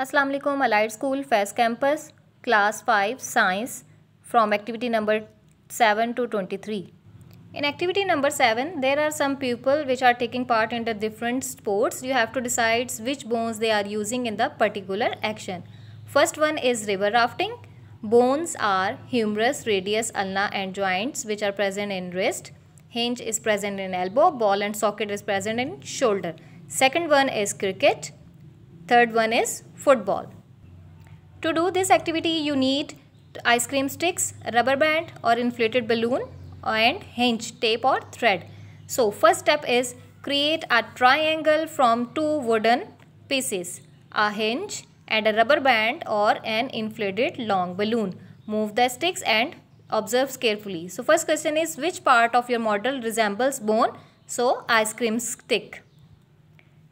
अस्सलाम वालेकुम Allied school Faiz campus class five from activity number 7 to 23. In activity number 7, there are some people which are taking part in the different sports. You have to decide which bones they are using in the particular action. First one is river rafting. Bones are humerus, radius, ulna and joints which are present in wrist. Hinge is present in elbow, ball and socket is present in shoulder. Second one is cricket. Third one is football. To do this activity, you need ice cream sticks, rubber band or inflated balloon and hinge, tape or thread. So first step is create a triangle from two wooden pieces, a hinge and a rubber band or an inflated long balloon. Move the sticks and observe carefully. So first question is which part of your model resembles bone? So ice cream stick.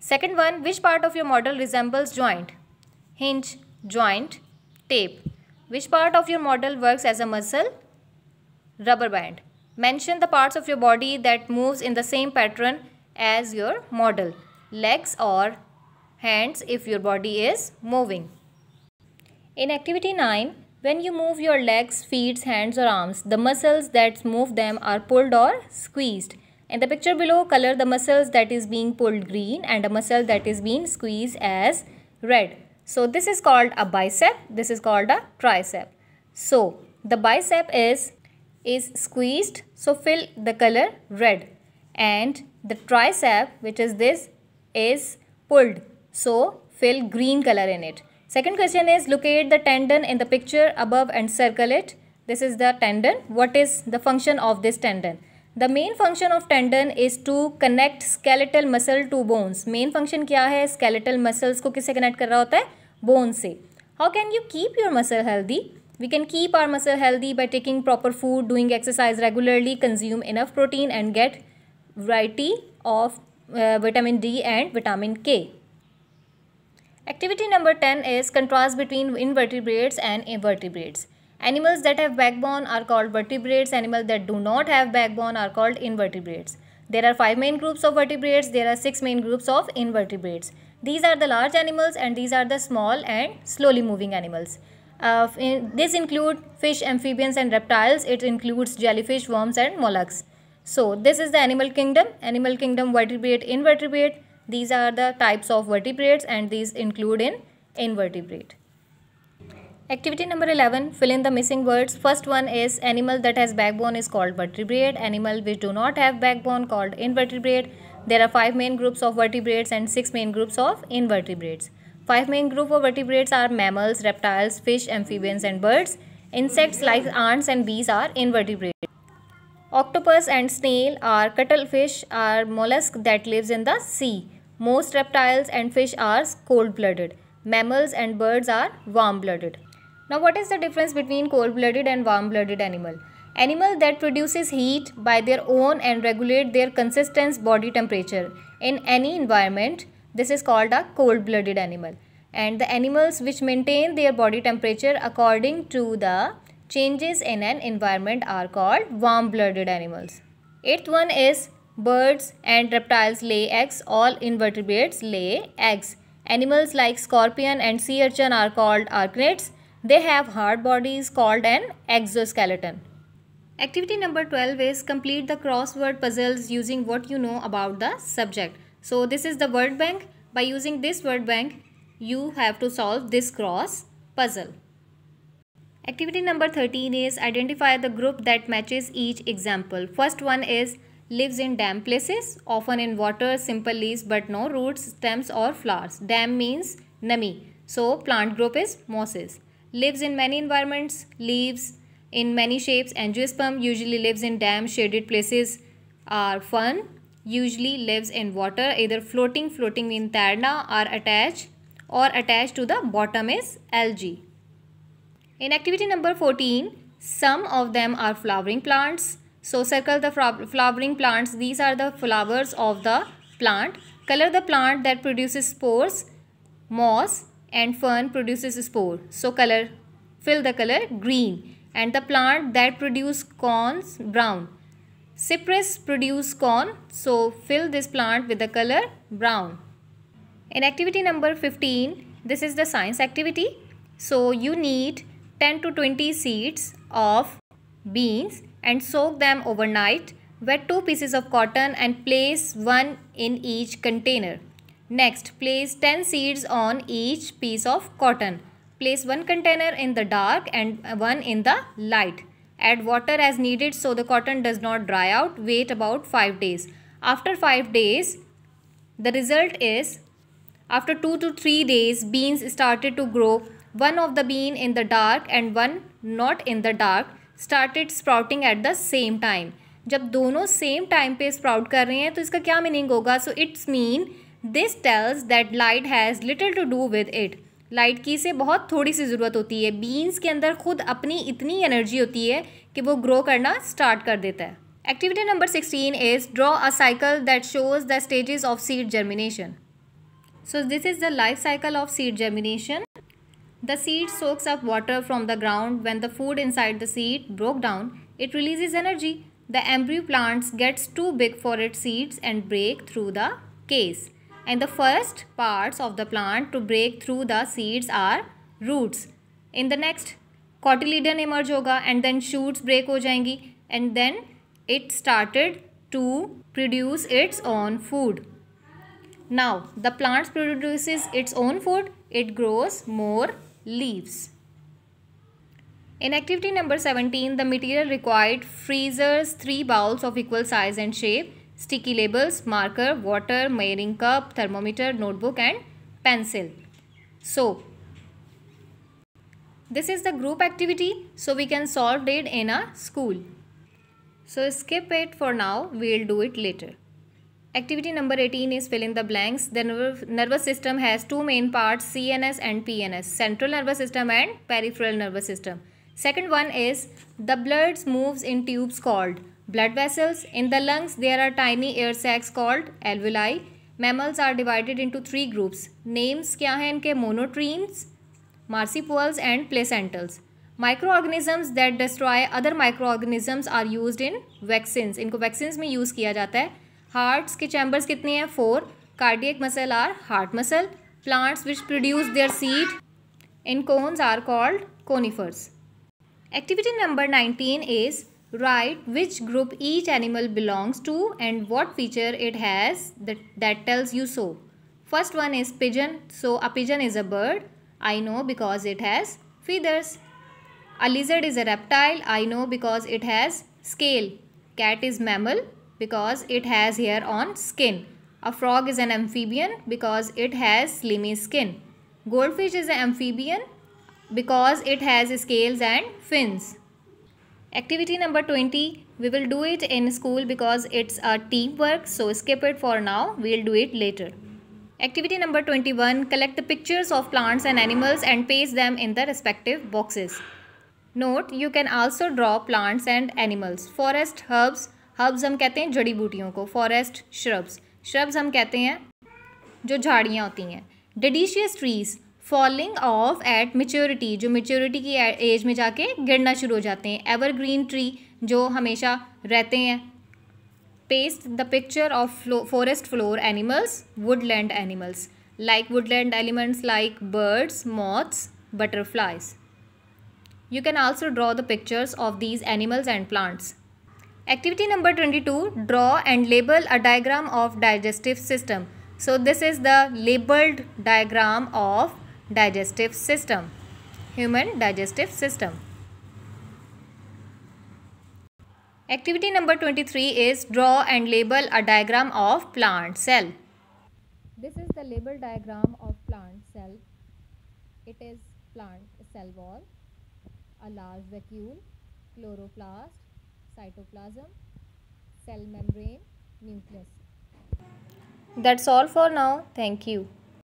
Second one, which part of your model resembles joint? Hinge, joint, tape. Which part of your model works as a muscle? Rubber band. Mention the parts of your body that moves in the same pattern as your model. Legs or hands if your body is moving. In activity 9, when you move your legs, feet, hands or arms, the muscles that move them are pulled or squeezed. In the picture below, color the muscles that is being pulled green and a muscle that is being squeezed as red. So this is called a bicep, this is called a tricep. So the bicep is, is squeezed, so fill the color red. And the tricep, which is this, is pulled, so fill green color in it. Second question is locate the tendon in the picture above and circle it. This is the tendon. What is the function of this tendon? The main function of tendon is to connect skeletal muscle to bones. Main function क्या है Skeletal muscles को किससे connect कर रहा होता है Bones से How can you keep your muscle healthy? we can keep our muscle healthy by taking proper food doing exercise regularly consume enough protein and get variety of uh, vitamin d and vitamin k activity number 10 is contrast between invertebrates and invertebrates Animals that have backbone are called vertebrates. Animals that do not have backbone are called invertebrates. There are five main groups of vertebrates. There are six main groups of invertebrates. These are the large animals and these are the small and slowly moving animals. Uh, in, this include fish, amphibians and reptiles. It includes jellyfish, worms and mollusks. So this is the animal kingdom. Animal kingdom vertebrate, invertebrate. These are the types of vertebrates and these include in invertebrate. Activity number 11, fill in the missing words. First one is animal that has backbone is called vertebrate. Animal which do not have backbone called invertebrate. There are 5 main groups of vertebrates and 6 main groups of invertebrates. 5 main group of vertebrates are mammals, reptiles, fish, amphibians and birds. Insects like ants and bees are invertebrates. Octopus and snail are cuttlefish are mollusk that lives in the sea. Most reptiles and fish are cold-blooded. Mammals and birds are warm-blooded. Now what is the difference between cold-blooded and warm-blooded animal? Animal that produces heat by their own and regulate their consistent body temperature in any environment, this is called a cold-blooded animal. And the animals which maintain their body temperature according to the changes in an environment are called warm-blooded animals. Eighth one is birds and reptiles lay eggs, all invertebrates lay eggs. Animals like scorpion and sea urchin are called arachnids they have hard bodies called an exoskeleton. Activity number 12 is complete the crossword puzzles using what you know about the subject. So this is the word bank. By using this word bank, you have to solve this cross puzzle. Activity number 13 is identify the group that matches each example. First one is lives in damp places, often in water, simple leaves but no roots, stems or flowers. Dam means nami. So plant group is mosses lives in many environments, leaves in many shapes. Angiosperm usually lives in damp, shaded places are fun. Usually lives in water, either floating, floating in tarna or attached or attached to the bottom is algae. In activity number 14, some of them are flowering plants. So circle the flowering plants. These are the flowers of the plant. Color the plant that produces spores, moss, and fern produces spore. So color, fill the color green and the plant that produce corns brown. Cypress produce corn so fill this plant with the color brown. In activity number 15 this is the science activity. So you need 10 to 20 seeds of beans and soak them overnight. Wet two pieces of cotton and place one in each container. Next, place 10 seeds on each piece of cotton. Place one container in the dark and one in the light. Add water as needed so the cotton does not dry out. Wait about 5 days. After 5 days, the result is after 2 to 3 days, beans started to grow. One of the bean in the dark and one not in the dark started sprouting at the same time. जब दोनों same time पे sprout कर रहे हैं तो इसका क्या meaning होगा So it's mean this tells that light has little to do with it light की से बहुत थोड़ी सी ज़रूरत होती है बीन्स के अंदर खुद अपनी इतनी एनर्जी होती है कि वो ग्रो करना स्टार्ट कर देता है activity number sixteen is draw a cycle that shows the stages of seed germination so this is the life cycle of seed germination the seed soaks off water from the ground when the food inside the seed broke down it release its energy the embryo plants gets too big for it seeds and break through the case and the first parts of the plant to break through the seeds are roots in the next cotyledon emerge hoga and then shoots break ho jayengi and then it started to produce its own food now the plant produces its own food it grows more leaves in activity number 17 the material required freezers three bowls of equal size and shape sticky labels, marker, water, measuring cup, thermometer, notebook and pencil. So, this is the group activity. So, we can solve it in a school. So, skip it for now. We will do it later. Activity number 18 is fill in the blanks. The nervous system has two main parts CNS and PNS, central nervous system and peripheral nervous system. Second one is the blood moves in tubes called blood vessels in the lungs there are tiny air sacs called alveoli mammals are divided into three groups names क्या हैं इनके monotremes marsupials and placentals microorganisms that destroy other microorganisms are used in vaccines इनको vaccines में use किया जाता है hearts के chambers कितने हैं four cardiac muscle are heart muscle plants which produce their seed in cones are called conifers activity number 19 is Write which group each animal belongs to and what feature it has that, that tells you so. First one is pigeon. So a pigeon is a bird. I know because it has feathers. A lizard is a reptile. I know because it has scale. Cat is mammal because it has hair on skin. A frog is an amphibian because it has slimy skin. Goldfish is an amphibian because it has scales and fins. Activity number 20, we will do it in school because it's a teamwork, so skip it for now, we'll do it later. Activity number 21, collect the pictures of plants and animals and paste them in the respective boxes. Note, you can also draw plants and animals. Forest herbs, herbs हम कहते हैं जड़ी बूटियों को, forest shrubs. Shrubs हम कहते हैं जो झाड़ियाँ होती हैं. Dedicacious trees, falling off at maturity जो मेच्योरिटी की एज में जाके गिरना शुरू हो जाते हैं एवर ग्रीन ट्री जो हमेशा रहते हैं paste the picture of forest floor animals woodland animals like woodland elements like birds moths butterflies you can also draw the pictures of these animals and plants activity number twenty two draw and label a diagram of digestive system so this is the labelled diagram of digestive system human digestive system activity number 23 is draw and label a diagram of plant cell this is the label diagram of plant cell it is plant cell wall a large vacuole chloroplast cytoplasm cell membrane nucleus that's all for now thank you